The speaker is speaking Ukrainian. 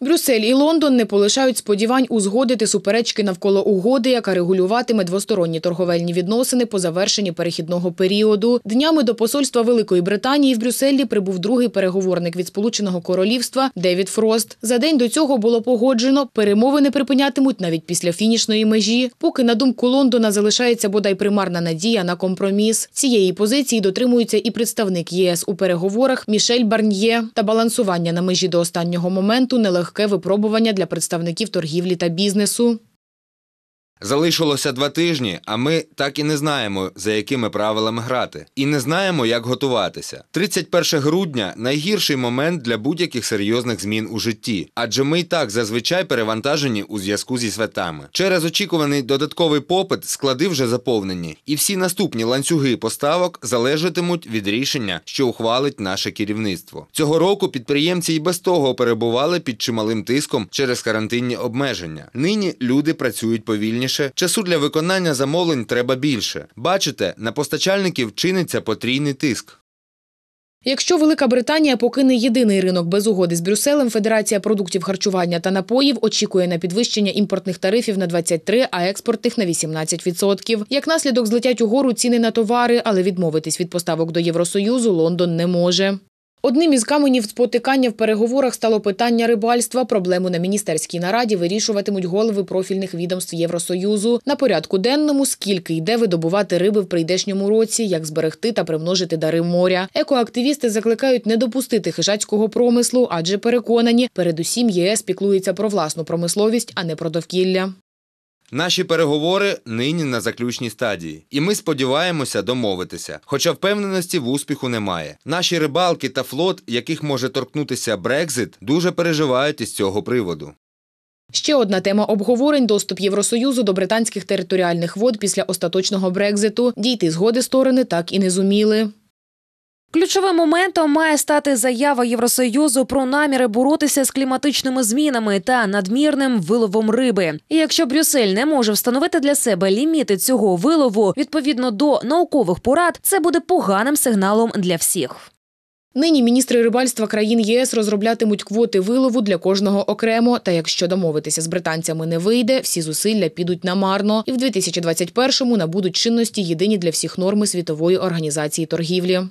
Брюссель і Лондон не полишають сподівань узгодити суперечки навколо угоди, яка регулюватиме двосторонні торговельні відносини по завершенні перехідного періоду. Днями до посольства Великої Британії в Брюсселі прибув другий переговорник від Сполученого Королівства Девід Фрост. За день до цього було погоджено, перемови не припинятимуть навіть після фінішної межі. Поки на думку Лондона залишається бодай примарна надія на компроміс. Цієї позиції дотримується і представник ЄС у переговорах Мішель Барньє. Та балансування на межі до останнього моменту не легко легке випробування для представників торгівлі та бізнесу. Залишилося два тижні, а ми так і не знаємо, за якими правилами грати, і не знаємо, як готуватися. 31 грудня найгірший момент для будь-яких серйозних змін у житті, адже ми і так зазвичай перевантажені у зв'язку зі святами. Через очікуваний додатковий попит склади вже заповнені, і всі наступні ланцюги поставок залежатимуть від рішення, що ухвалить наше керівництво. Цього року підприємці і без того перебували під чималим тиском через карантинні обмеження. Нині люди працюють повільні ефективніше, часу для виконання замовлень треба більше. Бачите, на постачальників чиниться потрійний тиск. Якщо Велика Британія покине єдиний ринок без угоди з Брюсселем, Федерація продуктів харчування та напоїв очікує на підвищення імпортних тарифів на 23, а експортних на 18%. Як наслідок злетять угору ціни на товари, але відмовитись від поставок до Євросоюзу Лондон не може. Одним із каменів спотикання в переговорах стало питання рибальства. Проблему на міністерській нараді вирішуватимуть голови профільних відомств Євросоюзу. На порядку денному скільки йде видобувати риби в прийдешньому році, як зберегти та примножити дари моря. Екоактивісти закликають не допустити хижацького промислу, адже переконані, передусім ЄС піклується про власну промисловість, а не про довкілля. Наші переговори нині на заключній стадії, і ми сподіваємося домовитися. Хоча впевненості в успіху немає. Наші рибалки та флот, яких може торкнутися Брекзит, дуже переживають із цього приводу. Ще одна тема обговорень доступ Євросоюзу до британських територіальних вод після остаточного Брекзиту. Дійти згоди сторони так і не зуміли. Ключовим моментом має стати заява Євросоюзу про наміри боротися з кліматичними змінами та надмірним виловом риби. І якщо Брюссель не може встановити для себе ліміти цього вилову відповідно до наукових порад, це буде поганим сигналом для всіх. Нині міністри рибальства країн ЄС розроблятимуть квоти вилову для кожного окремо. Та якщо домовитися з британцями не вийде, всі зусилля підуть намарно. І в 2021-му набудуть чинності єдині для всіх норми світової організації торгівлі.